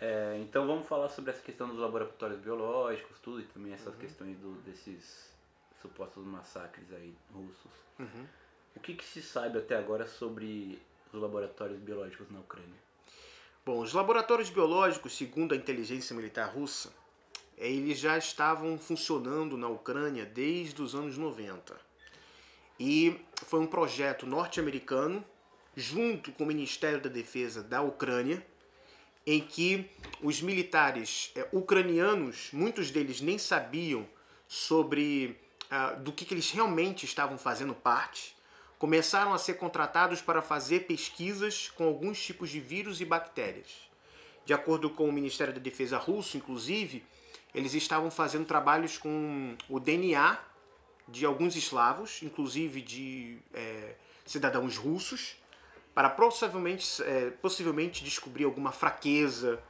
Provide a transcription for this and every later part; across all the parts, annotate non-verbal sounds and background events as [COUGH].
É, então vamos falar sobre essa questão dos laboratórios biológicos, tudo, e também essas uhum. questões do, desses supostos massacres aí russos. Uhum. O que, que se sabe até agora sobre os laboratórios biológicos na Ucrânia? Bom, os laboratórios biológicos, segundo a inteligência militar russa, é, eles já estavam funcionando na Ucrânia desde os anos 90. E foi um projeto norte-americano, junto com o Ministério da Defesa da Ucrânia, em que os militares é, ucranianos, muitos deles nem sabiam sobre ah, do que, que eles realmente estavam fazendo parte, começaram a ser contratados para fazer pesquisas com alguns tipos de vírus e bactérias. De acordo com o Ministério da Defesa russo, inclusive, eles estavam fazendo trabalhos com o DNA de alguns eslavos, inclusive de é, cidadãos russos, para possivelmente, é, possivelmente descobrir alguma fraqueza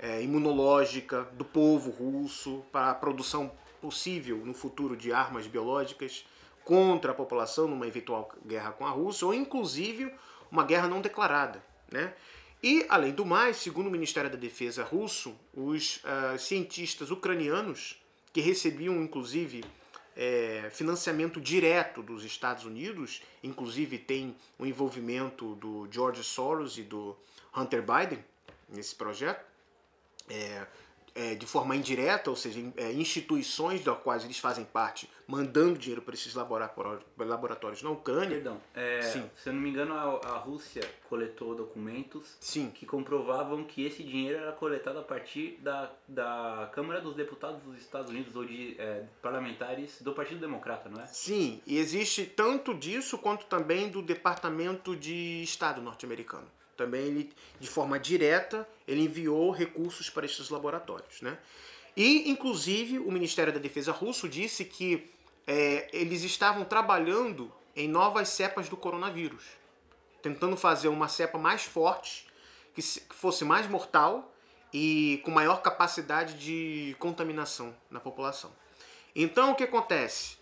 é, imunológica do povo russo para a produção possível no futuro de armas biológicas contra a população numa eventual guerra com a Rússia ou inclusive uma guerra não declarada, né? E além do mais, segundo o Ministério da Defesa russo, os uh, cientistas ucranianos que recebiam inclusive é, financiamento direto dos Estados Unidos, inclusive tem o um envolvimento do George Soros e do Hunter Biden nesse projeto. É, é, de forma indireta, ou seja, é, instituições das quais eles fazem parte, mandando dinheiro para esses laboratórios, laboratórios na Ucrânia. Perdão, é, se eu não me engano, a, a Rússia coletou documentos Sim. que comprovavam que esse dinheiro era coletado a partir da, da Câmara dos Deputados dos Estados Unidos ou de é, parlamentares do Partido Democrata, não é? Sim, e existe tanto disso quanto também do Departamento de Estado norte-americano. Também ele, de forma direta, ele enviou recursos para esses laboratórios, né? E, inclusive, o Ministério da Defesa russo disse que é, eles estavam trabalhando em novas cepas do coronavírus, tentando fazer uma cepa mais forte, que, se, que fosse mais mortal e com maior capacidade de contaminação na população. Então, o que acontece?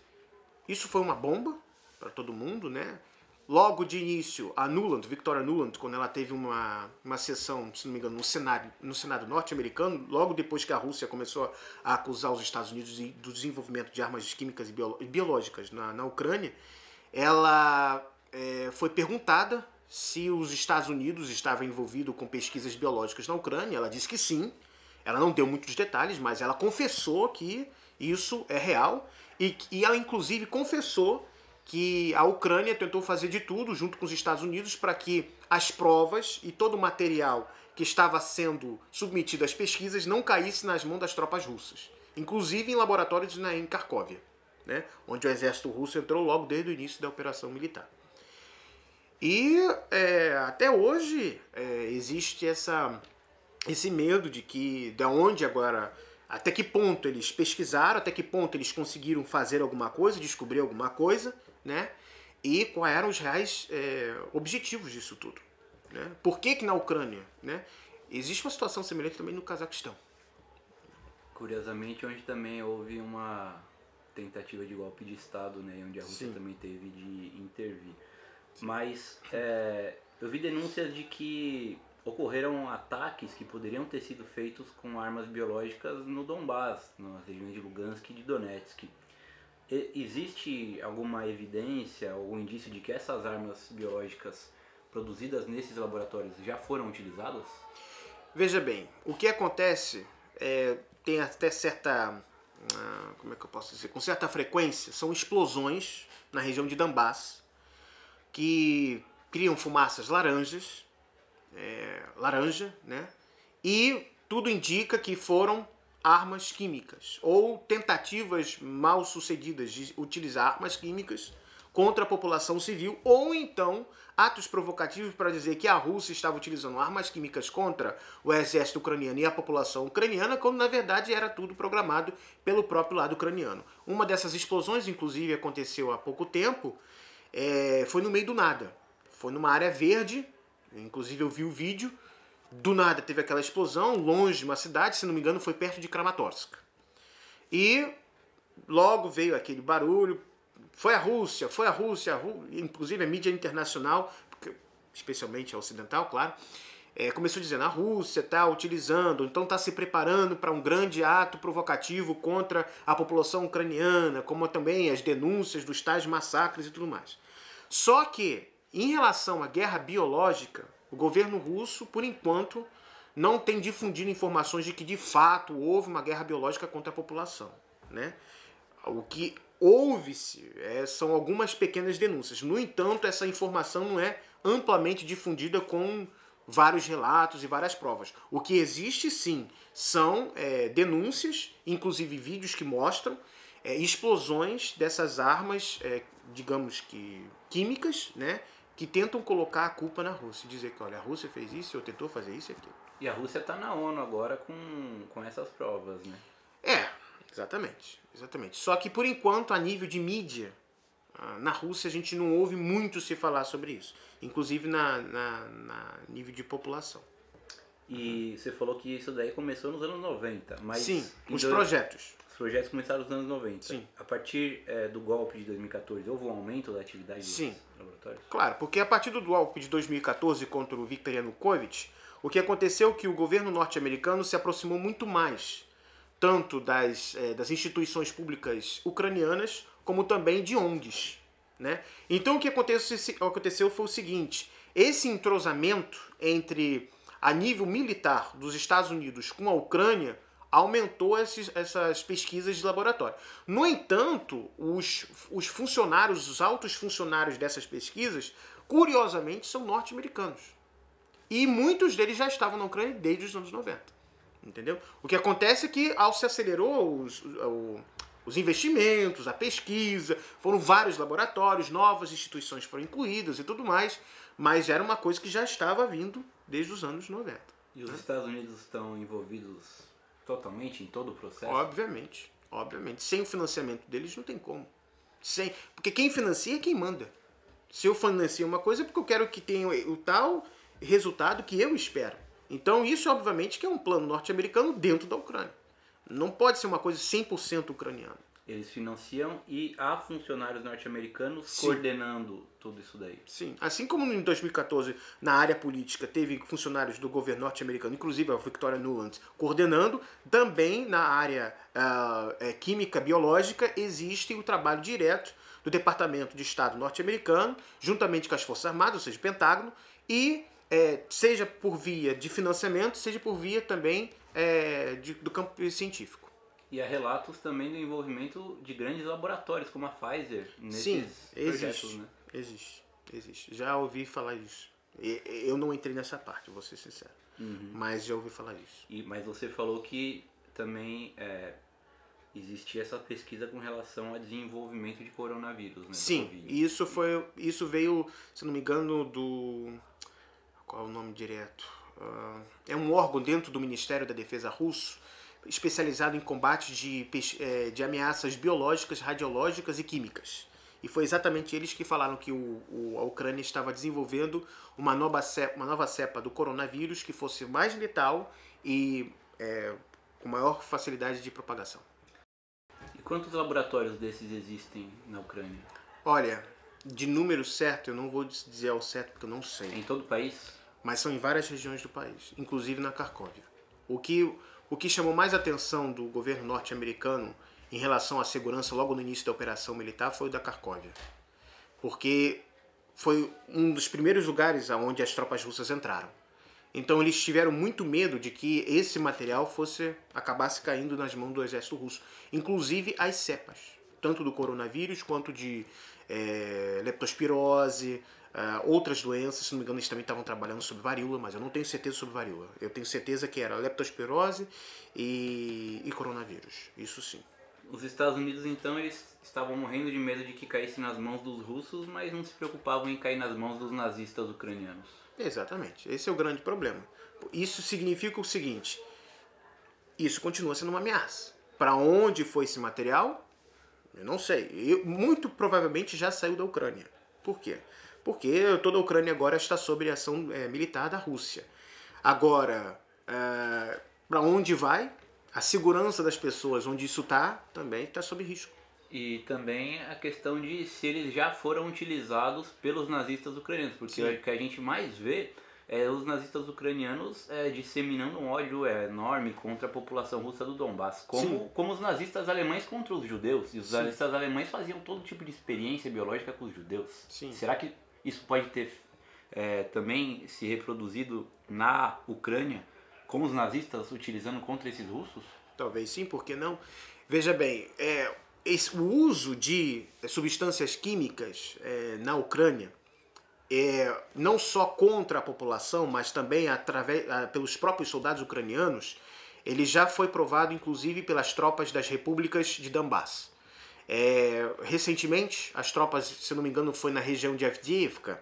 Isso foi uma bomba para todo mundo, né? logo de início a Nuland, Victoria Nuland, quando ela teve uma, uma sessão, se não me engano, no Senado, no Senado norte-americano, logo depois que a Rússia começou a acusar os Estados Unidos de, do desenvolvimento de armas químicas e, e biológicas na, na Ucrânia, ela é, foi perguntada se os Estados Unidos estavam envolvidos com pesquisas biológicas na Ucrânia. Ela disse que sim. Ela não deu muitos detalhes, mas ela confessou que isso é real e, e ela inclusive confessou que a Ucrânia tentou fazer de tudo, junto com os Estados Unidos, para que as provas e todo o material que estava sendo submetido às pesquisas não caísse nas mãos das tropas russas, inclusive em laboratórios na, em Cracóvia, né, onde o exército russo entrou logo desde o início da operação militar. E é, até hoje é, existe essa, esse medo de que, de onde agora até que ponto eles pesquisaram, até que ponto eles conseguiram fazer alguma coisa, descobrir alguma coisa, né? E quais eram os reais é, objetivos disso tudo. Né? Por que, que na Ucrânia? Né? Existe uma situação semelhante também no Cazaquistão. Curiosamente, onde também houve uma tentativa de golpe de Estado, né, onde a Rússia Sim. também teve de intervir. Mas é, eu vi denúncias de que ocorreram ataques que poderiam ter sido feitos com armas biológicas no Donbass, nas regiões de Lugansk e de Donetsk. Existe alguma evidência ou indício de que essas armas biológicas produzidas nesses laboratórios já foram utilizadas? Veja bem, o que acontece é, tem até certa. Ah, como é que eu posso dizer? Com certa frequência, são explosões na região de Dambás que criam fumaças laranjas, é, laranja, né? E tudo indica que foram armas químicas ou tentativas mal sucedidas de utilizar armas químicas contra a população civil ou então atos provocativos para dizer que a Rússia estava utilizando armas químicas contra o exército ucraniano e a população ucraniana, quando na verdade era tudo programado pelo próprio lado ucraniano. Uma dessas explosões, inclusive, aconteceu há pouco tempo, é, foi no meio do nada. Foi numa área verde, inclusive eu vi o vídeo, do nada teve aquela explosão, longe de uma cidade, se não me engano, foi perto de Kramatorsk. E logo veio aquele barulho. Foi a Rússia, foi a Rússia, a Rú... inclusive a mídia internacional, especialmente a ocidental, claro, é, começou dizendo a Rússia está utilizando, então está se preparando para um grande ato provocativo contra a população ucraniana, como também as denúncias dos tais massacres e tudo mais. Só que, em relação à guerra biológica, o governo russo, por enquanto, não tem difundido informações de que de fato houve uma guerra biológica contra a população. Né? O que houve-se é, são algumas pequenas denúncias. No entanto, essa informação não é amplamente difundida com vários relatos e várias provas. O que existe sim são é, denúncias, inclusive vídeos que mostram é, explosões dessas armas, é, digamos que químicas, né? que tentam colocar a culpa na Rússia e dizer que, olha, a Rússia fez isso ou tentou fazer isso e aquilo. E a Rússia está na ONU agora com, com essas provas, né? É, exatamente, exatamente. Só que, por enquanto, a nível de mídia, ah, na Rússia a gente não ouve muito se falar sobre isso, inclusive na, na, na nível de população. E você falou que isso daí começou nos anos 90, mas... Sim, os dois... projetos. Os projetos começaram nos anos 90. Sim. A partir é, do golpe de 2014, houve um aumento da atividade Sim. dos laboratórios? Claro, porque a partir do golpe de 2014 contra o Viktor Yanukovych, o que aconteceu é que o governo norte-americano se aproximou muito mais, tanto das, é, das instituições públicas ucranianas, como também de ONGs. Né? Então o que aconteceu foi o seguinte: esse entrosamento entre a nível militar dos Estados Unidos com a Ucrânia aumentou esses, essas pesquisas de laboratório. No entanto, os, os funcionários, os altos funcionários dessas pesquisas, curiosamente, são norte-americanos. E muitos deles já estavam na Ucrânia desde os anos 90. Entendeu? O que acontece é que, ao se acelerou os, os investimentos, a pesquisa, foram vários laboratórios, novas instituições foram incluídas e tudo mais, mas era uma coisa que já estava vindo desde os anos 90. E os né? Estados Unidos estão envolvidos totalmente em todo o processo? Obviamente, obviamente. Sem o financiamento deles não tem como. Sem, porque quem financia é quem manda. Se eu financio uma coisa é porque eu quero que tenha o tal resultado que eu espero. Então isso obviamente que é um plano norte-americano dentro da Ucrânia. Não pode ser uma coisa 100% ucraniana. Eles financiam e há funcionários norte-americanos Sim. coordenando tudo isso daí. Sim, assim como em 2014 na área política teve funcionários do governo norte-americano, inclusive a Victoria Nuland, coordenando, também na área uh, química biológica existe o trabalho direto do Departamento de Estado norte-americano, juntamente com as Forças Armadas, ou seja, o Pentágono, e é, seja por via de financiamento, seja por via também é, de, do campo científico. E há relatos também do envolvimento de grandes laboratórios, como a Pfizer, nesses Sim, projetos, existe, né? Existe, existe. Já ouvi falar disso. Eu não entrei nessa parte, vou ser sincero. Uhum. Mas já ouvi falar disso. E, mas você falou que também é, existia essa pesquisa com relação ao desenvolvimento de coronavírus, né? Sim, isso foi. Isso veio, se não me engano, do. Qual é o nome direto? Uh, é um órgão dentro do Ministério da Defesa russo especializado em combate de, é, de ameaças biológicas, radiológicas e químicas. E foi exatamente eles que falaram que o, o, a Ucrânia estava desenvolvendo uma nova, cepa, uma nova cepa do coronavírus que fosse mais letal e é, com maior facilidade de propagação. E quantos laboratórios desses existem na Ucrânia? Olha, de número certo, eu não vou dizer ao certo porque eu não sei. Em todo o país? Mas são em várias regiões do país, inclusive na Kharkov. O que o que chamou mais atenção do governo norte-americano em relação à segurança logo no início da operação militar foi o da Cracóvia, porque foi um dos primeiros lugares aonde as tropas russas entraram. Então eles tiveram muito medo de que esse material fosse acabasse caindo nas mãos do exército russo, inclusive as cepas, tanto do coronavírus quanto de é, leptospirose, Uh, outras doenças, se não me engano, eles também estavam trabalhando sobre varíola, mas eu não tenho certeza sobre varíola. Eu tenho certeza que era leptospirose e, e coronavírus, isso sim. Os Estados Unidos, então, eles estavam morrendo de medo de que caísse nas mãos dos russos, mas não se preocupavam em cair nas mãos dos nazistas ucranianos. Exatamente, esse é o grande problema. Isso significa o seguinte: isso continua sendo uma ameaça. Para onde foi esse material? Eu não sei. Eu, muito provavelmente já saiu da Ucrânia. Por quê? porque toda a Ucrânia agora está sob ação é, militar da Rússia. Agora, é, para onde vai? A segurança das pessoas, onde isso está, também está sob risco. E também a questão de se eles já foram utilizados pelos nazistas ucranianos, porque Sim. o que a gente mais vê é os nazistas ucranianos é, disseminando um ódio é, enorme contra a população russa do Donbass, como, como os nazistas alemães contra os judeus. E os Sim. nazistas alemães faziam todo tipo de experiência biológica com os judeus. Será que isso pode ter é, também se reproduzido na Ucrânia com os nazistas utilizando contra esses russos? Talvez sim, por que não? Veja bem, é, esse, o uso de é, substâncias químicas é, na Ucrânia é, não só contra a população, mas também através, a, pelos próprios soldados ucranianos, ele já foi provado inclusive pelas tropas das repúblicas de Donbass. É, recentemente, as tropas, se não me engano, foi na região de Avdiivka,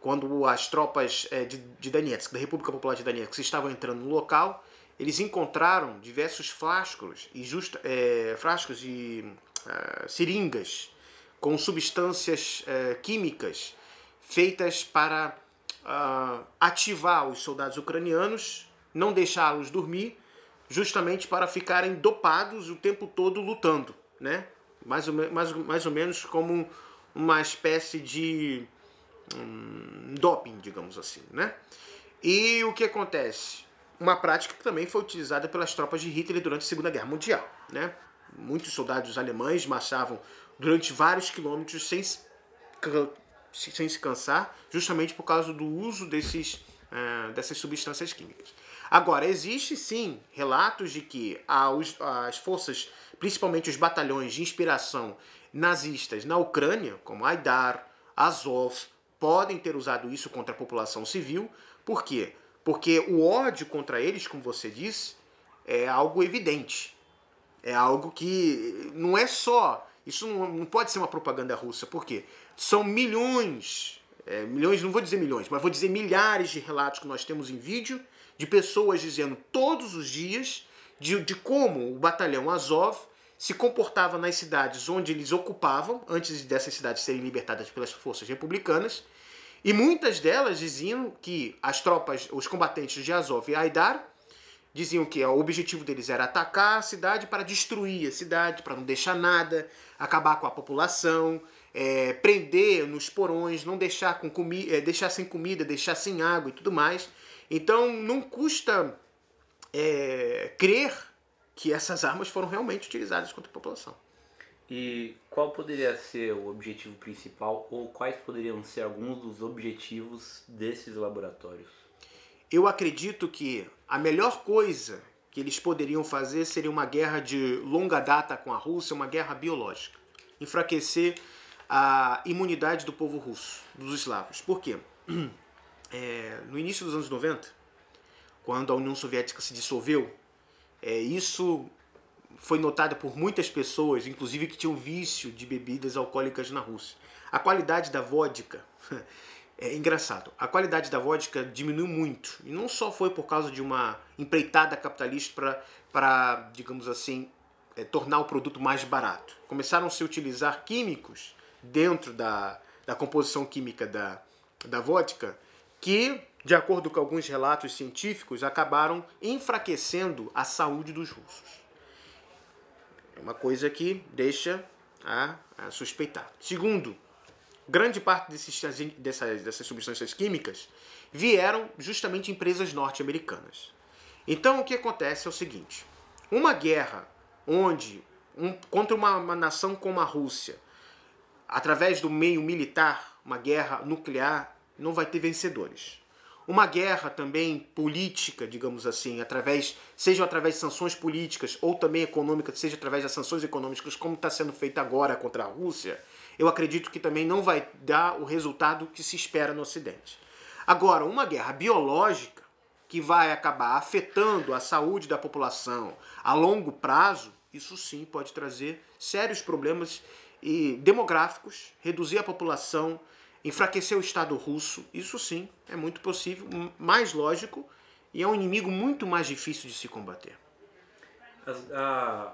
quando as tropas é, de, de Donetsk, da República Popular de Donetsk, estavam entrando no local, eles encontraram diversos frascos e, justa é, frascos e uh, seringas com substâncias uh, químicas feitas para uh, ativar os soldados ucranianos, não deixá-los dormir, justamente para ficarem dopados o tempo todo lutando, né? mais ou, mais, mais ou menos como uma espécie de hum, doping, digamos assim, né? E o que acontece? Uma prática que também foi utilizada pelas tropas de Hitler durante a Segunda Guerra Mundial, né? Muitos soldados alemães marchavam durante vários quilômetros sem, sem se cansar, justamente por causa do uso desses, uh, dessas substâncias químicas. Agora, existe sim relatos de que as forças, principalmente os batalhões de inspiração nazistas na Ucrânia, como Aidar, Azov, podem ter usado isso contra a população civil. Por quê? Porque o ódio contra eles, como você disse, é algo evidente. É algo que não é só. Isso não pode ser uma propaganda russa. Por quê? São milhões, é, milhões, não vou dizer milhões, mas vou dizer milhares de relatos que nós temos em vídeo de pessoas dizendo todos os dias de, de como o batalhão Azov se comportava nas cidades onde eles ocupavam, antes dessas cidades serem libertadas pelas forças republicanas, e muitas delas diziam que as tropas, os combatentes de Azov e Aidar, diziam que o objetivo deles era atacar a cidade para destruir a cidade, para não deixar nada, acabar com a população, é, prender nos porões, não deixar, com comi é, deixar sem comida, deixar sem água e tudo mais. Então não custa é, crer que essas armas foram realmente utilizadas contra a população. E qual poderia ser o objetivo principal ou quais poderiam ser alguns dos objetivos desses laboratórios? Eu acredito que a melhor coisa que eles poderiam fazer seria uma guerra de longa data com a Rússia, uma guerra biológica. Enfraquecer a imunidade do povo russo, dos eslavos. Por quê? [CLEARS THROAT] é, no início dos anos 90, quando a União Soviética se dissolveu, é, isso foi notado por muitas pessoas, inclusive que tinham vício de bebidas alcoólicas na Rússia. A qualidade da vodka [LAUGHS] é engraçado. A qualidade da vodka diminuiu muito. E não só foi por causa de uma empreitada capitalista para, digamos assim, é, tornar o produto mais barato. Começaram a se utilizar químicos dentro da, da composição química da, da vodka que, de acordo com alguns relatos científicos, acabaram enfraquecendo a saúde dos russos. É uma coisa que deixa a, a suspeitar. Segundo, grande parte desses, dessas, dessas substâncias químicas vieram justamente empresas norte-americanas. Então o que acontece é o seguinte: uma guerra onde um, contra uma, uma, nação como a Rússia, através do meio militar, uma guerra nuclear não vai ter vencedores. Uma guerra também política, digamos assim, através, seja através de sanções políticas ou também econômicas, seja através das sanções econômicas, como está sendo feita agora contra a Rússia, eu acredito que também não vai dar o resultado que se espera no Ocidente. Agora, uma guerra biológica que vai acabar afetando a saúde da população a longo prazo, isso sim pode trazer sérios problemas e demográficos, reduzir a população, Enfraquecer o Estado russo, isso sim, é muito possível, mais lógico e é um inimigo muito mais difícil de se combater. A,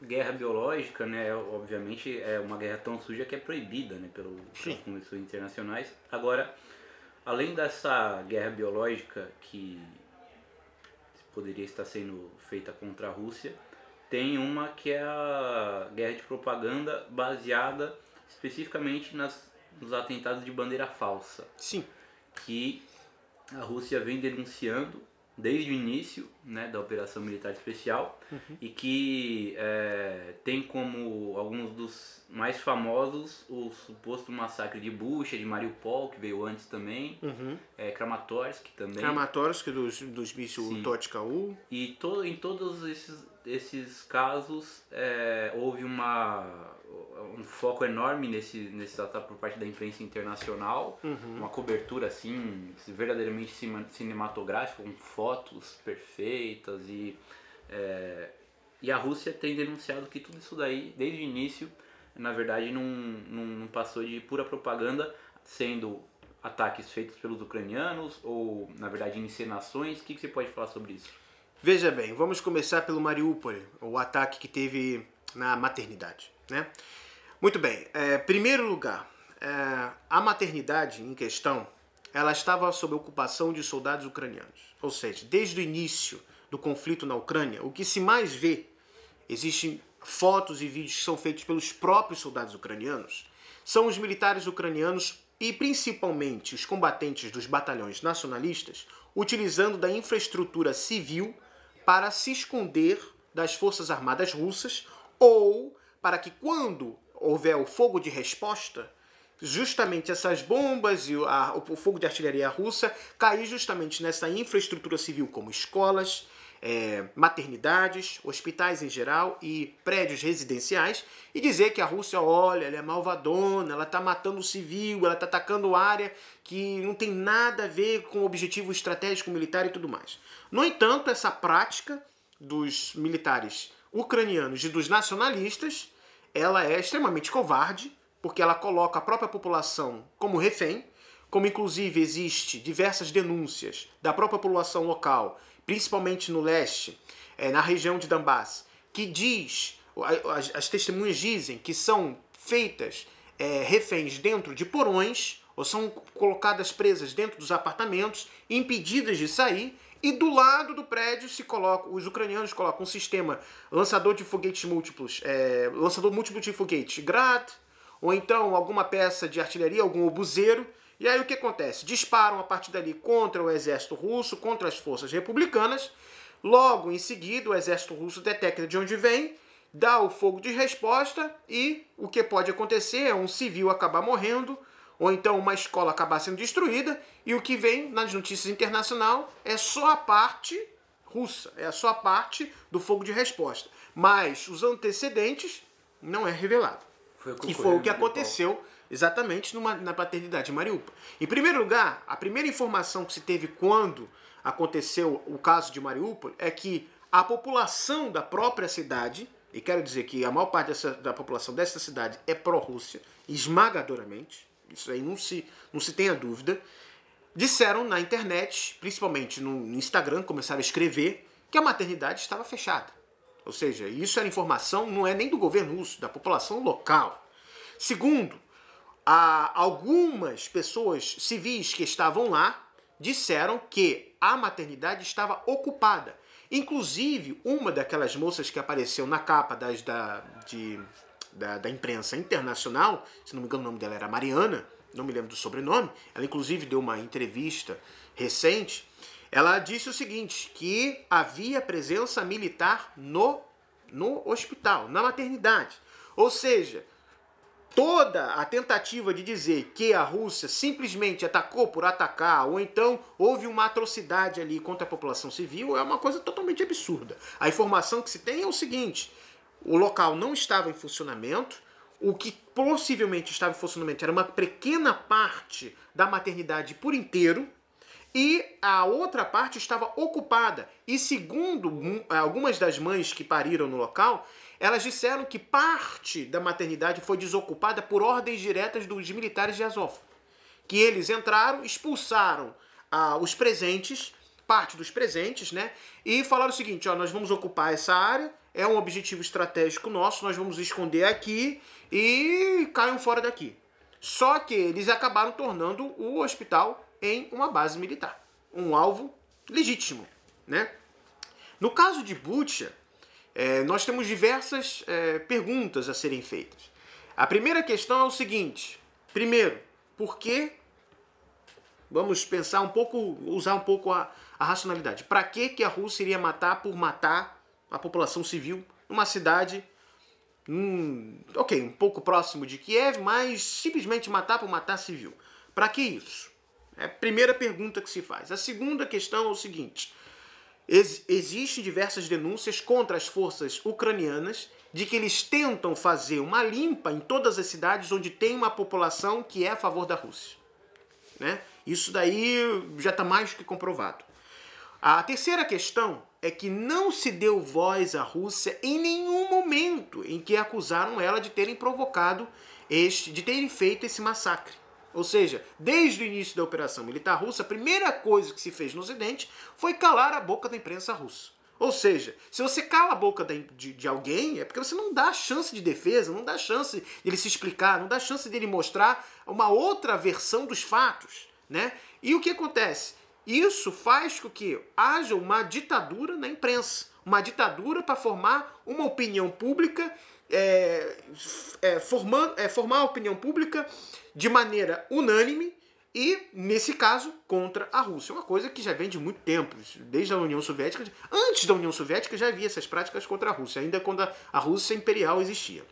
guerra biológica, né, é, obviamente, é uma guerra tão suja que é proibida né, pelo, pelas convenções internacionais. Agora, além dessa guerra biológica que poderia estar sendo feita contra a Rússia, tem uma que é a guerra de propaganda baseada especificamente nas dos atentados de bandeira falsa. Sim. Que a Rússia vem denunciando desde o início né, da operação militar especial uhum. e que é, tem como alguns dos mais famosos o suposto massacre de Bucha, de Mariupol, que veio antes também, uhum. é, Kramatorsk também. Kramatorsk dos, dos mísseis Totkau. E to, em todos esses, esses casos é, houve uma um foco enorme nesse, nesse ataque por parte da imprensa internacional, uhum. uma cobertura assim, verdadeiramente cinematográfica, com fotos perfeitas e, é, e a Rússia tem denunciado que tudo isso daí, desde o início, na verdade não, não, não passou de pura propaganda, sendo ataques feitos pelos ucranianos ou, na verdade, encenações. O que, que você pode falar sobre isso? Veja bem, vamos começar pelo Mariupol, o ataque que teve na maternidade, né? Muito bem, é, primeiro lugar, é, a maternidade em questão, ela estava sob ocupação de soldados ucranianos. Ou seja, desde o início do conflito na Ucrânia, o que se mais vê, existem fotos e vídeos que são feitos pelos próprios soldados ucranianos, são os militares ucranianos e principalmente os combatentes dos batalhões nacionalistas utilizando da infraestrutura civil para se esconder das forças armadas russas ou para que quando houver o fogo de resposta, justamente essas bombas e a, o fogo de artilharia russa cair justamente nessa infraestrutura civil, como escolas, é, maternidades, hospitais em geral e prédios residenciais, e dizer que a Rússia, olha, ela é malvadona, ela está matando o civil, ela está atacando área que não tem nada a ver com o objetivo estratégico militar e tudo mais. No entanto, essa prática dos militares ucranianos e dos nacionalistas ela é extremamente covarde, porque ela coloca a própria população como refém, como inclusive existe diversas denúncias da própria população local, principalmente no leste, eh, na região de Dambás, que diz, as, testemunhas dizem que são feitas é, reféns dentro de porões, ou são colocadas presas dentro dos apartamentos, impedidas de sair, e do lado do prédio se coloca, os ucranianos colocam um sistema lançador de foguetes múltiplos, é, lançador múltiplo de foguetes Grad, ou então alguma peça de artilharia, algum obuseiro. E aí o que acontece? Disparam a partir dali contra o exército russo, contra as forças republicanas. Logo em seguida, o exército russo detecta de onde vem, dá o fogo de resposta e o que pode acontecer é um civil acabar morrendo ou então uma escola acabar sendo destruída, e o que vem nas notícias internacional é só a parte russa, é só a parte do fogo de resposta. Mas os antecedentes não é revelado. Foi e foi o que aconteceu exatamente numa, na paternidade de Mariupol. Em primeiro lugar, a primeira informação que se teve quando aconteceu o caso de Mariupol é que a população da própria cidade, e quero dizer que a maior parte dessa, da população dessa cidade é pró-Rússia, esmagadoramente, isso aí não se, não se tenha dúvida. Disseram na internet, principalmente no Instagram, começaram a escrever, que a maternidade estava fechada. Ou seja, isso era informação, não é nem do governo russo, da população local. Segundo, algumas pessoas civis que estavam lá disseram que a maternidade estava ocupada. Inclusive, uma daquelas moças que apareceu na capa das, da, de da, da imprensa internacional, se não me engano o nome dela era Mariana, não me lembro do sobrenome, ela inclusive deu uma entrevista recente, ela disse o seguinte, que havia presença militar no, no hospital, na maternidade. Ou seja, toda a tentativa de dizer que a Rússia simplesmente atacou por atacar, ou então houve uma atrocidade ali contra a população civil, é uma coisa totalmente absurda. A informação que se tem é o seguinte: o local não estava em funcionamento. O que possivelmente estava em funcionamento era uma pequena parte da maternidade por inteiro e a outra parte estava ocupada. E segundo eh, algumas das mães que pariram no local, elas disseram que parte da maternidade foi desocupada por ordens diretas dos militares de Azov. Que eles entraram, expulsaram ah, os presentes, parte dos presentes, né? E falaram o seguinte: ó, nós vamos ocupar essa área é um objetivo estratégico nosso, nós vamos esconder aqui e caiam fora daqui. Só que eles acabaram tornando o hospital em uma base militar, um alvo legítimo, né? No caso de Butcha, é, nós temos diversas é, perguntas a serem feitas. A primeira questão é o seguinte: primeiro, por que vamos pensar um pouco, usar um pouco a, a racionalidade. Para que, que a Rússia iria matar por matar a população civil numa cidade, ok, um pouco próximo de Kiev, mas simplesmente matar por matar civil. Para que isso? É a primeira pergunta que se faz. A segunda questão é o seguinte: ex existem diversas denúncias contra as forças ucranianas de que eles tentam fazer uma limpa em todas as cidades onde tem uma população que é a favor da Rússia. Né? Isso daí já está mais que comprovado. A terceira questão é que não se deu voz à Rússia em nenhum momento em que acusaram ela de terem provocado este, de terem feito esse massacre. Ou seja, desde o início da operação militar russa, a primeira coisa que se fez no Ocidente foi calar a boca da imprensa russa. Ou seja, se você cala a boca de, de, alguém, é porque você não dá chance de defesa, não dá chance dele se explicar, não dá chance dele mostrar uma outra versão dos fatos. Né? E o que acontece? Isso faz com que haja uma ditadura na imprensa, uma ditadura para formar uma opinião pública, é, é, formando, é, formar a opinião pública de maneira unânime e, nesse caso, contra a Rússia. É uma coisa que já vem de muito tempo, desde a União Soviética. Antes da União Soviética já havia essas práticas contra a Rússia, ainda quando a Rússia imperial existia.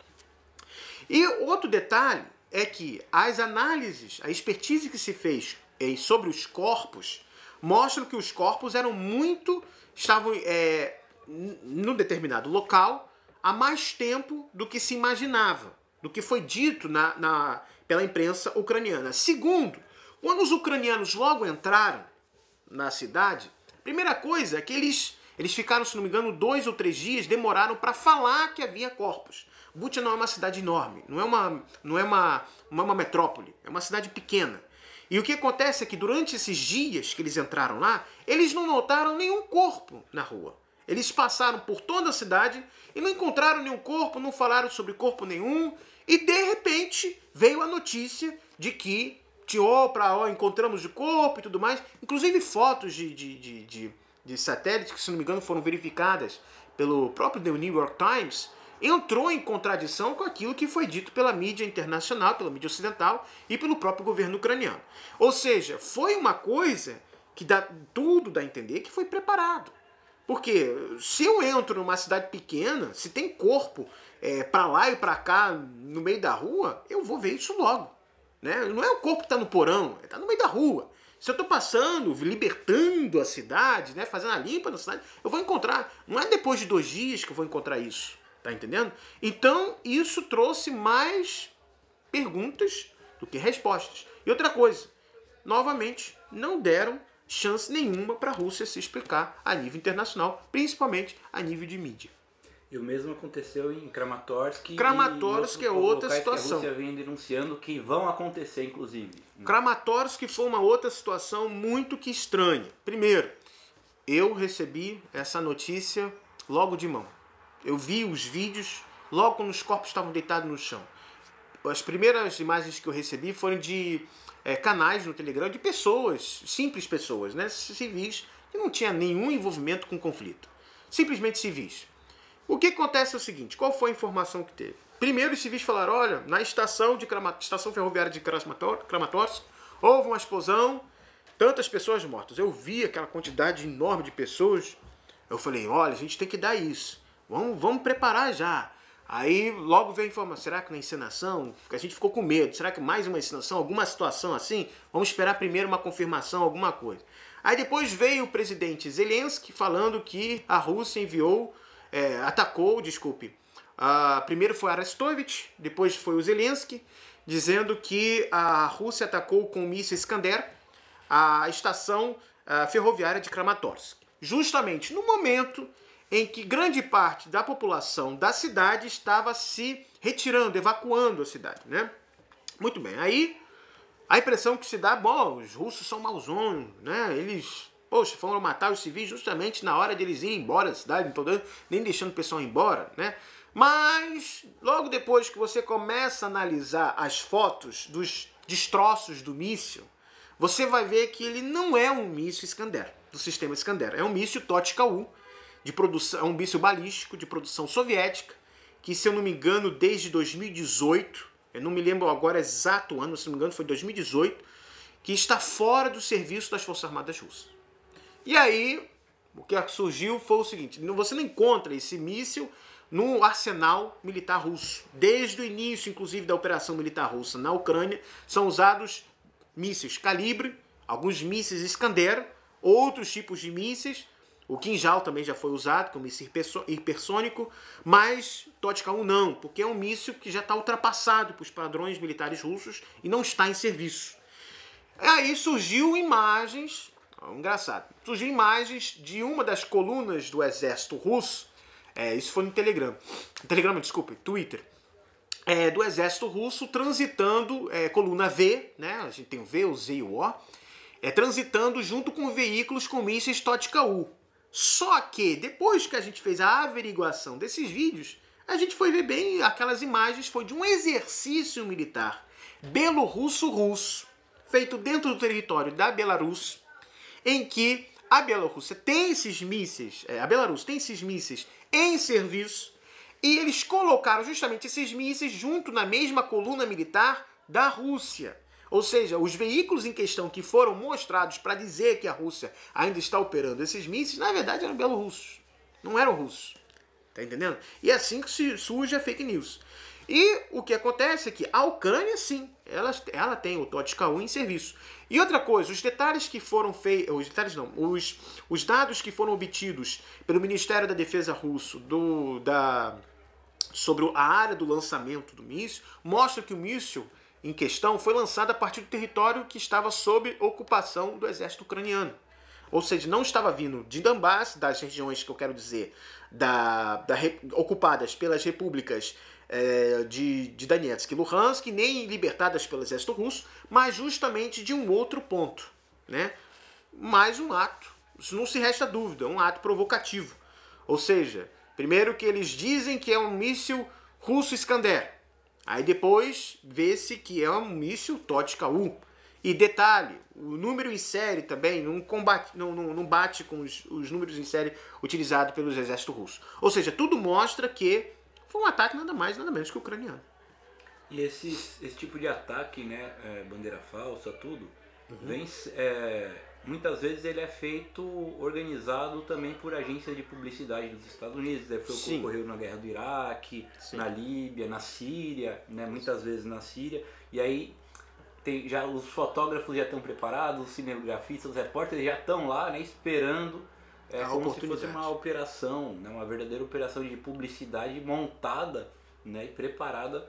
E outro detalhe é que as análises, a expertise que se fez sobre os corpos mostram que os corpos eram muito. estavam é, num determinado local há mais tempo do que se imaginava, do que foi dito na, na, pela imprensa ucraniana. Segundo, quando os ucranianos logo entraram na cidade, a primeira coisa é que eles, eles ficaram, se não me engano, dois ou três dias, demoraram para falar que havia corpos. Butch não é uma cidade enorme, não é uma, não é uma, não é uma metrópole, é uma cidade pequena. E o que acontece é que durante esses dias que eles entraram lá, eles não notaram nenhum corpo na rua. Eles passaram por toda a cidade e não encontraram nenhum corpo, não falaram sobre corpo nenhum. E de repente veio a notícia de que ó para ó, encontramos de corpo e tudo mais. Inclusive fotos de, de, de, de, de satélites que, se não me engano, foram verificadas pelo próprio The New York Times entrou em contradição com aquilo que foi dito pela mídia internacional, pela mídia ocidental e pelo próprio governo ucraniano. Ou seja, foi uma coisa que dá, tudo dá a entender que foi preparado. Porque se eu entro numa cidade pequena, se tem corpo é, para lá e para cá no meio da rua, eu vou ver isso logo. Né? Não é o corpo que está no porão, está é no meio da rua. Se eu estou passando, libertando a cidade, né, fazendo a limpa na cidade, eu vou encontrar. Não é depois de dois dias que eu vou encontrar isso. Tá entendendo? Então, isso trouxe mais perguntas do que respostas. E outra coisa, novamente, não deram chance nenhuma para a Rússia se explicar a nível internacional, principalmente a nível de mídia. E o mesmo aconteceu em Kramatorsk. Kramatorsk é outra situação. Que a Rússia vem denunciando que vão acontecer, inclusive. Kramatorsk foi uma outra situação muito que estranha. Primeiro, eu recebi essa notícia logo de mão. Eu vi os vídeos logo quando os corpos estavam deitados no chão. As primeiras imagens que eu recebi foram de é, canais no Telegram de pessoas, simples pessoas, né, civis, que não tinha nenhum envolvimento com conflito. Simplesmente civis. O que acontece é o seguinte, qual foi a informação que teve? Primeiro os civis falaram, olha, na estação, de estação ferroviária de Kramatorsk houve uma explosão, tantas pessoas mortas. Eu vi aquela quantidade enorme de pessoas, eu falei, olha, a gente tem que dar isso. Vamos, vamos preparar já. Aí logo veio a informação, será que na encenação? A gente ficou com medo, será que mais uma encenação, alguma situação assim? Vamos esperar primeiro uma confirmação, alguma coisa. Aí depois veio o presidente Zelensky falando que a Rússia enviou, é, atacou, desculpe. Uh, primeiro foi Arestovich, depois foi o Zelensky, dizendo que a Rússia atacou com o míssil Iskander a estação uh, ferroviária de Kramatorsk. Justamente no momento em que grande parte da população da cidade estava se retirando, evacuando a cidade, né? Muito bem, aí a impressão que se dá, bom, os russos são mauzões, né? Eles, poxa, foram matar os civis justamente na hora de eles irem embora da cidade, não dando, nem deixando o pessoal embora, né? Mas logo depois que você começa a analisar as fotos dos destroços do míssil, você vai ver que ele não é um míssil Iskander, do sistema Iskander, é um míssil Totkal de produção, é um míssil balístico de produção soviética, que se eu não me engano, desde 2018, eu não me lembro agora exato o ano, se não me engano foi 2018, que está fora do serviço das Forças Armadas Russas. E aí, o que surgiu foi o seguinte, você não encontra esse míssil no arsenal militar russo. Desde o início, inclusive, da operação militar russa na Ucrânia, são usados mísseis calibre, alguns mísseis Iskander, outros tipos de mísseis o Kinjal também já foi usado como míssil hipersônico, mas Totkal não, porque é um míssil que já está ultrapassado para os padrões militares russos e não está em serviço. Aí surgiu imagens, ó, engraçado, surgiu imagens de uma das colunas do exército russo, é, isso foi no Telegram, Telegram, desculpe, Twitter, é, do exército russo transitando, é, coluna V, né, a gente tem o V, o Z e o O, é, transitando junto com veículos com mísseis Totkal, só que depois que a gente fez a averiguação desses vídeos, a gente foi ver bem aquelas imagens, foi de um exercício militar belorrusso-russo, feito dentro do território da Belarus, em que a Bielorrússia tem esses mísseis, é, a Belarus tem esses mísseis em serviço, e eles colocaram justamente esses mísseis junto na mesma coluna militar da Rússia. Ou seja, os veículos em questão que foram mostrados para dizer que a Rússia ainda está operando esses mísseis, na verdade eram belorussos, não eram russos. Tá entendendo? E é assim que surge a fake news. E o que acontece é que a Ucrânia, sim, ela, ela tem o tots 1 em serviço. E outra coisa, os detalhes que foram feitos, os detalhes não, os, os dados que foram obtidos pelo Ministério da Defesa russo do, da, sobre a área do lançamento do míssil, mostram que o míssil em questão foi lançada a partir do território que estava sob ocupação do exército ucraniano. Ou seja, não estava vindo de Dambás, das regiões que eu quero dizer, da, da ocupadas pelas repúblicas é, de, de Donetsk e Luhansk, nem libertadas pelo exército russo, mas justamente de um outro ponto. Né? Mais um ato, isso não se resta dúvida, um ato provocativo. Ou seja, primeiro que eles dizem que é um míssil russo Iskander, Aí depois vê-se que é um míssil Totka U. E detalhe, o número em série também não, combate, não, não, não bate com os, os, números em série utilizados pelos exércitos russos. Ou seja, tudo mostra que foi um ataque nada mais, nada menos que o ucraniano. E esses, esse tipo de ataque, né, é, bandeira falsa, tudo, uhum. vem é Muitas vezes ele é feito organizado também por agências de publicidade dos Estados Unidos. É, foi o que ocorreu na guerra do Iraque, Sim. na Líbia, na Síria, né? muitas Sim. vezes na Síria. E aí tem, já os fotógrafos já estão preparados, os cinegrafistas, os repórteres já estão lá né, esperando é, a como se fosse uma operação, né, uma verdadeira operação de publicidade montada né, e preparada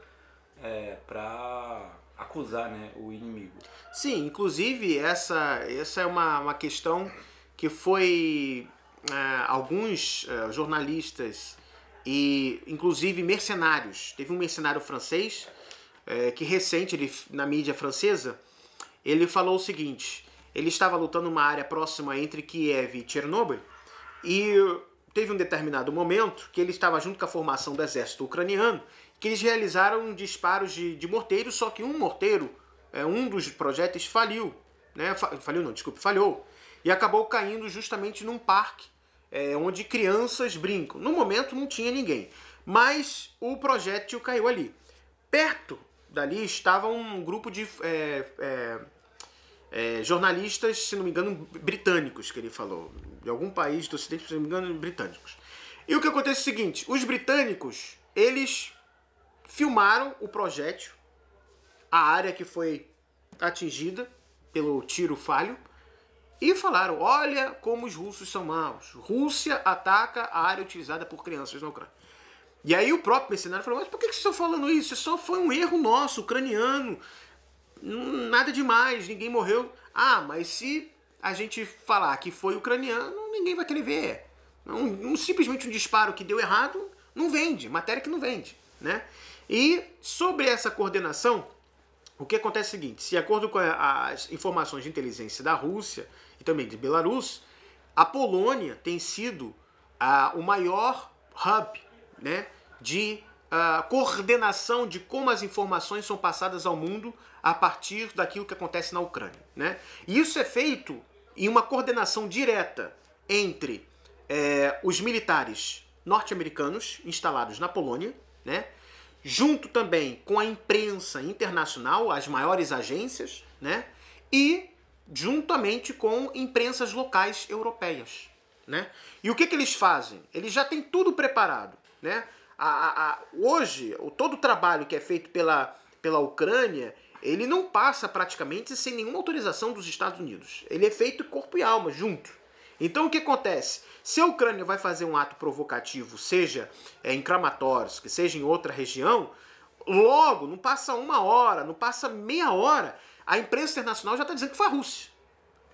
é, para acusar né, o inimigo. Sim, inclusive essa, essa é uma, uma questão que foi é, alguns é, jornalistas e inclusive mercenários. Teve um mercenário francês é, que recente ele, na mídia francesa ele falou o seguinte: ele estava lutando uma área próxima entre Kiev e Chernobyl e teve um determinado momento que ele estava junto com a formação do exército ucraniano que eles realizaram disparos de, de morteiro, só que um morteiro, é, um dos projéteis faliu, né? Faliu não, desculpe, falhou. E acabou caindo justamente num parque é, onde crianças brincam. No momento não tinha ninguém, mas o projétil caiu ali. Perto dali estava um grupo de é, é, é jornalistas, se não me engano, britânicos, que ele falou, de algum país do Ocidente, se não me engano, britânicos. E o que acontece é o seguinte: os britânicos eles filmaram o projétil, a área que foi atingida pelo tiro falho, e falaram: olha como os russos são maus. Rússia ataca a área utilizada por crianças na Ucrânia. E aí o próprio mercenário falou: mas por que vocês estão falando isso? Isso só foi um erro nosso, ucraniano. Nada demais, ninguém morreu. Ah, mas se a gente falar que foi ucraniano, ninguém vai querer ver. Um, um, simplesmente um disparo que deu errado não vende, matéria que não vende, né? E sobre essa coordenação, o que acontece é o seguinte: se de acordo com as informações de inteligência da Rússia e também de Belarus, a Polônia tem sido ah, o maior hub né, de ah, coordenação de como as informações são passadas ao mundo a partir daquilo que acontece na Ucrânia. Né? E isso é feito em uma coordenação direta entre eh, os militares norte-americanos instalados na Polônia né, junto também com a imprensa internacional, as maiores agências, né? E juntamente com imprensas locais europeias, né? E o que, que eles fazem? Eles já têm tudo preparado, né? A, a, a, hoje, o, todo o trabalho que é feito pela, pela Ucrânia, ele não passa praticamente sem nenhuma autorização dos Estados Unidos. Ele é feito corpo e alma, junto. Então o que acontece? Se a Ucrânia vai fazer um ato provocativo, seja é, em Kramatorsk, seja em outra região, logo, não passa uma hora, não passa meia hora, a imprensa internacional já está dizendo que foi a Rússia.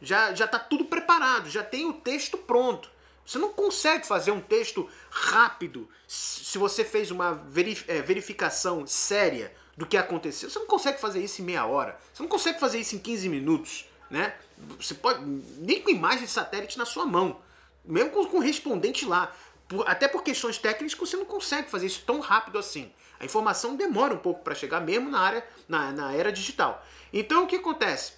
Já está tudo preparado, já tem o texto pronto. Você não consegue fazer um texto rápido se você fez uma é, verificação séria do que aconteceu. Você não consegue fazer isso em meia hora. Você não consegue fazer isso em 15 minutos, né? Você pode. Nem com imagem de satélite na sua mão. Mesmo com o correspondente lá. Por, até por questões técnicas você não consegue fazer isso tão rápido assim. A informação demora um pouco para chegar, mesmo na área, na, na era digital. Então o que acontece?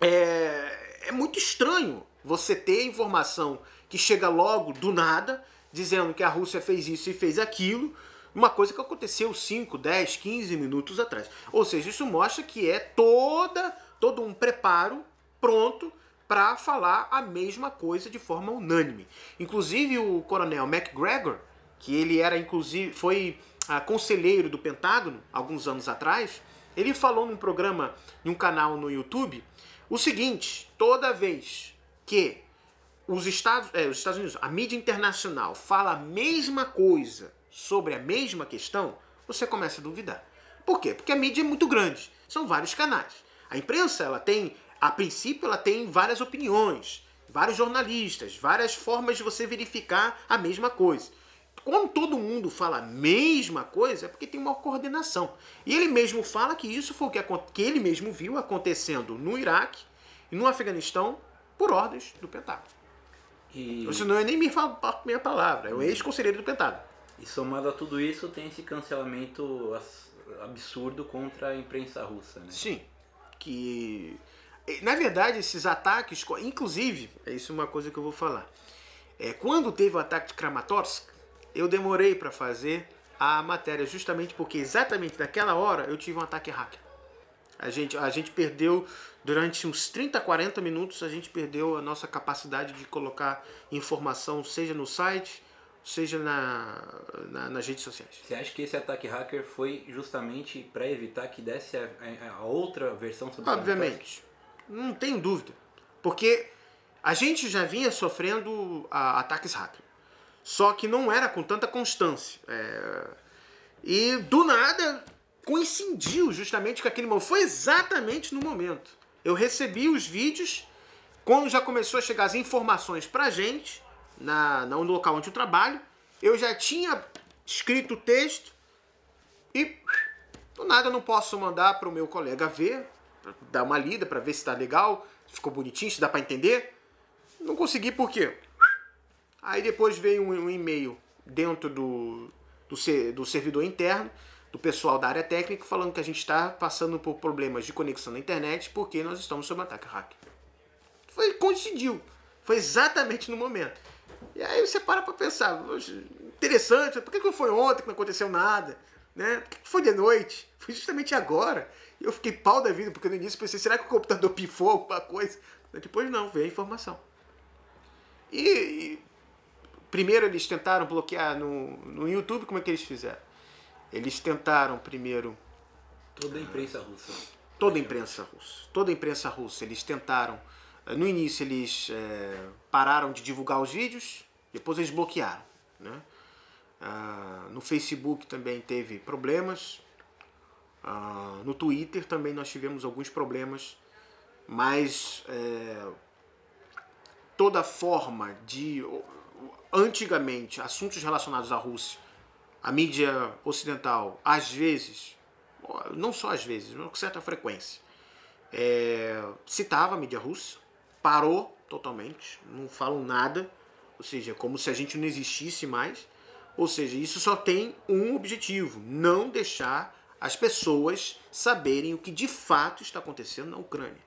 É, é muito estranho você ter informação que chega logo do nada, dizendo que a Rússia fez isso e fez aquilo, uma coisa que aconteceu 5, 10, 15 minutos atrás. Ou seja, isso mostra que é toda todo um preparo pronto para falar a mesma coisa de forma unânime. Inclusive o coronel MacGregor, que ele era inclusive foi ah, conselheiro do Pentágono alguns anos atrás, ele falou num programa, em um canal no YouTube, o seguinte: toda vez que os Estados, é, os Estados Unidos, a mídia internacional fala a mesma coisa sobre a mesma questão, você começa a duvidar. Por quê? Porque a mídia é muito grande, são vários canais. A imprensa ela tem a princípio ela tem várias opiniões, vários jornalistas, várias formas de você verificar a mesma coisa. Quando todo mundo fala a mesma coisa, é porque tem uma coordenação. E ele mesmo fala que isso foi o que, que ele mesmo viu acontecendo no Iraque e no Afeganistão por ordens do Pentágono. E... não é nem me minha palavra, é o hum. ex-conselheiro do Pentágono. E somado a tudo isso, tem esse cancelamento absurdo contra a imprensa russa, né? Sim, que é, na verdade, esses ataques, inclusive, é isso é uma coisa que eu vou falar. É, quando teve o ataque de Kramatorsk, eu demorei para fazer a matéria, justamente porque exatamente naquela hora eu tive um ataque hacker. A gente, a gente perdeu, durante uns 30, 40 minutos, a gente perdeu a nossa capacidade de colocar informação, seja no site, seja na, na, nas redes sociais. Você acha que esse ataque hacker foi justamente para evitar que desse a, a outra versão sobre Obviamente. Não tenho dúvida. Porque a gente já vinha sofrendo a, ah, ataques hacker. Só que não era com tanta constância. É... E do nada coincidiu justamente com aquele momento. Foi exatamente no momento. Eu recebi os vídeos quando já começou a chegar as informações pra gente, na, no local onde eu trabalho, eu já tinha escrito o texto e do nada eu não posso mandar para o meu colega ver, dar uma lida para ver se tá legal, se ficou bonitinho, se dá para entender. Não consegui por quê? Aí depois veio um, e-mail dentro do, do, do servidor interno, do pessoal da área técnica, falando que a gente está passando por problemas de conexão na internet porque nós estamos sob um ataque hacker. Foi, coincidiu. Foi exatamente no momento. E aí você para para pensar, interessante, por que não foi ontem que não aconteceu nada? Né? Por que foi de noite? Foi justamente agora. Eu fiquei pau da vida, porque no início pensei, será que o computador pifou alguma coisa? Depois não, veio a informação. E, e primeiro eles tentaram bloquear no, no YouTube, como é que eles fizeram? Eles tentaram primeiro. Toda a imprensa russa. Toda a imprensa russa. Toda a imprensa russa. Eles tentaram. Eh, no início eles é, pararam de divulgar os vídeos, depois eles bloquearam. Né? Ah, no Facebook também teve problemas. Uh, no Twitter também nós tivemos alguns problemas, mas é, toda forma de. Antigamente, assuntos relacionados à Rússia, a mídia ocidental, às vezes, não só às vezes, mas com certa frequência, é, citava a mídia russa, parou totalmente, não falam nada, ou seja, como se a gente não existisse mais. Ou seja, isso só tem um objetivo: não deixar as pessoas saberem o que de fato está acontecendo na Ucrânia.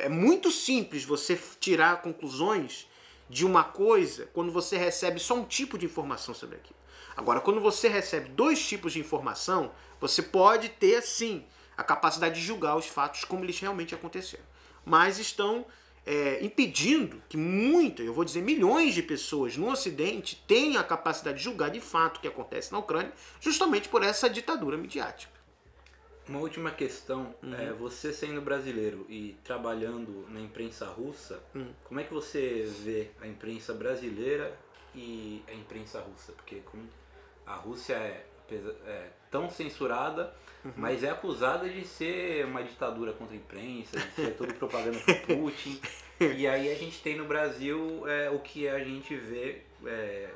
É muito simples você tirar conclusões de uma coisa quando você recebe só um tipo de informação sobre aquilo. Agora, quando você recebe dois tipos de informação, você pode ter sim a capacidade de julgar os fatos como eles realmente aconteceram. Mas estão é, impedindo que muitas, eu vou dizer milhões de pessoas no Ocidente tenham a capacidade de julgar de fato o que acontece na Ucrânia, justamente por essa ditadura midiática. Uma última questão, uhum. é, você sendo brasileiro e trabalhando na imprensa russa, uhum. como é que você vê a imprensa brasileira e a imprensa russa? Porque a Rússia é é, tão censurada, uhum. mas é acusada de ser uma ditadura contra a imprensa, de ser todo propaganda pro Putin. E aí a gente tem no Brasil é, o que a gente vê é,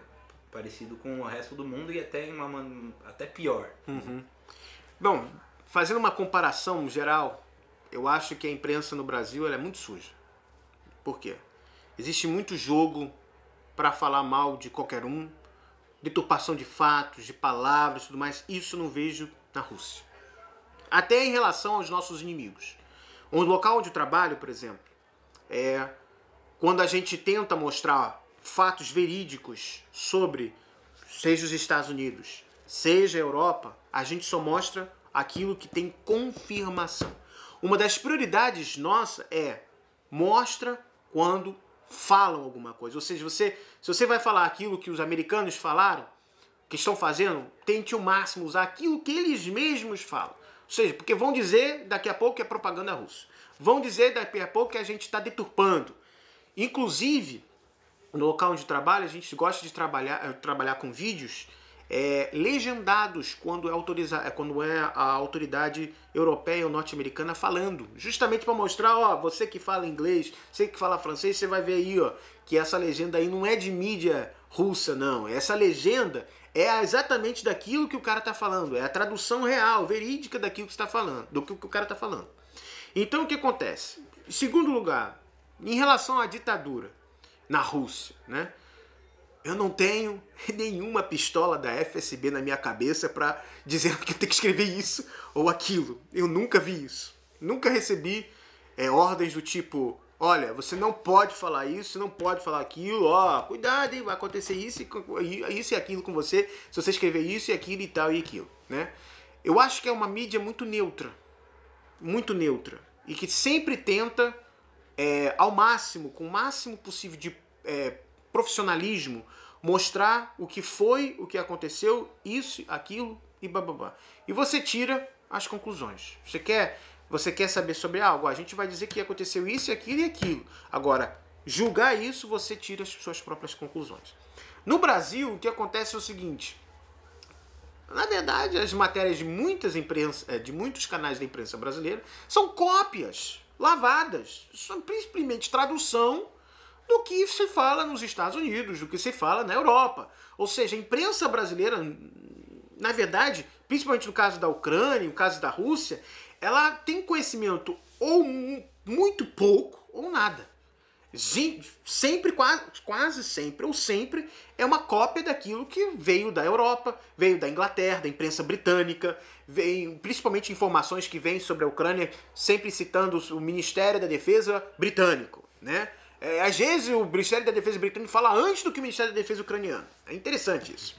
parecido com o resto do mundo e até, em uma, até pior. Uhum. Bom, fazendo uma comparação geral, eu acho que a imprensa no Brasil é muito suja. Por quê? Existe muito jogo para falar mal de qualquer um, deturpação de fatos, de palavras, tudo mais, isso não vejo na Rússia. Até em relação aos nossos inimigos. O local de trabalho, por exemplo, é quando a gente tenta mostrar fatos verídicos sobre, seja os Estados Unidos, seja a Europa, a gente só mostra aquilo que tem confirmação. Uma das prioridades nossa é mostra quando falam alguma coisa. Ou seja, você, se você vai falar aquilo que os americanos falaram, que estão fazendo, tente o máximo usar aquilo que eles mesmos falam. Ou seja, porque vão dizer daqui a pouco que é propaganda russa. Vão dizer daqui a pouco que é a gente está deturpando. Inclusive, no local de trabalho, a gente gosta de trabalhar, eh, trabalhar com vídeos é, legendados quando é, autoriza é, quando é a autoridade europeia ou norte-americana falando. Justamente para mostrar, ó, você que fala inglês, você que fala francês, você vai ver aí, ó, que essa legenda aí não é de mídia russa, não. Essa legenda é exatamente daquilo que o cara está falando, é a tradução real, verídica daquilo que está falando, do que o cara está falando. Então o que acontece? Em segundo lugar, em relação à ditadura na Rússia, né? eu não tenho [LAUGHS] nenhuma pistola da FSB na minha cabeça para dizer que eu tenho que escrever isso ou aquilo. Eu nunca vi isso. Nunca recebi é, ordens do tipo: olha, você não pode falar isso, não pode falar aquilo, ó, cuidado, hein, vai acontecer isso e, isso e aquilo com você se você escrever isso e aquilo e tal e aquilo, né? Eu acho que é uma mídia muito neutra, muito neutra e que sempre tenta é, ao máximo, com o máximo possível de é, profissionalismo, mostrar o que foi, o que aconteceu, isso, aquilo e bababá. E você tira as conclusões. Você quer, você quer saber sobre algo? A gente vai dizer que aconteceu isso, aquilo e aquilo. Agora, julgar isso, você tira as suas próprias conclusões. No Brasil, o que acontece é o seguinte. Na verdade, as matérias de muitas imprensa, eh, de muitos canais da imprensa brasileira são cópias lavadas, são principalmente tradução do que se fala nos Estados Unidos, do que se fala na Europa. Ou seja, a imprensa brasileira, na verdade, principalmente no caso da Ucrânia, no caso da Rússia, ela tem conhecimento ou muito pouco ou nada. Sempre, quase, quase sempre, ou sempre, é uma cópia daquilo que veio da Europa, veio da Inglaterra, da imprensa britânica, veio, principalmente informações que vêm sobre a Ucrânia, sempre citando o Ministério da Defesa britânico, né? É, às vezes o Ministério da Defesa britânico fala antes do que o Ministério da Defesa ucraniano. É interessante isso.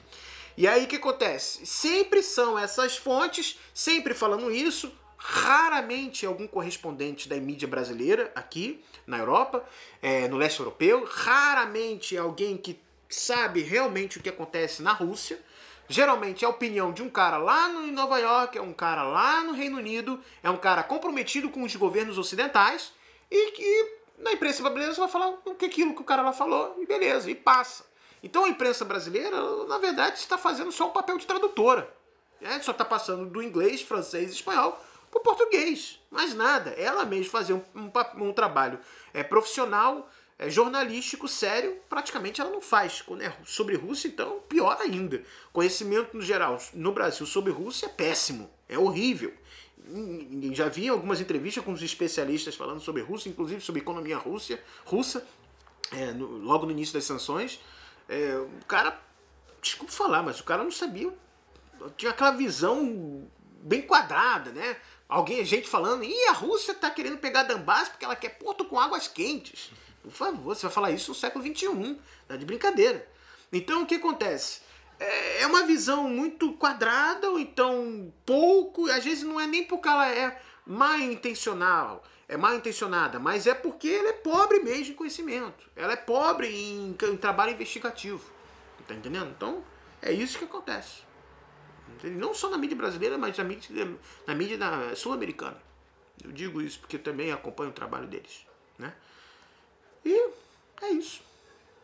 E aí o que acontece? Sempre são essas fontes, sempre falando isso, raramente algum correspondente da mídia brasileira aqui na Europa, é, no leste europeu, raramente alguém que sabe realmente o que acontece na Rússia. Geralmente é a opinião de um cara lá em Nova York, é um cara lá no Reino Unido, é um cara comprometido com os governos ocidentais e que na imprensa brasileira você vai falar o que aquilo que o cara lá falou e beleza, e passa. Então a imprensa brasileira, na verdade, está fazendo só o um papel de tradutora. é Só está passando do inglês, francês e espanhol para o português. Mais nada. Ela mesma fazer um, um, um, trabalho é, profissional, é, jornalístico, sério, praticamente ela não faz. Quando é sobre Rússia, então, pior ainda. Conhecimento no geral no Brasil sobre Rússia é péssimo, é horrível já vi algumas entrevistas com os especialistas falando sobre Rússia, inclusive sobre economia Rússia, russa, é, no, logo no início das sanções. É, o cara, desculpa falar, mas o cara não sabia, tinha aquela visão bem quadrada, né? Alguém, gente falando, e a Rússia tá querendo pegar Dambás porque ela quer porto com águas quentes. Por favor, você vai falar isso no século XXI, tá de brincadeira. Então o que acontece? É, é uma visão muito quadrada, ou então pouco, às vezes não é nem porque ela é mal intencional, é mal intencionada, mas é porque ela é pobre mesmo em conhecimento. Ela é pobre em, em trabalho investigativo. Tá entendendo? Então, é isso que acontece. Não só na mídia brasileira, mas na mídia, na mídia sul-americana. Eu digo isso porque também acompanho o trabalho deles. Né? E é isso.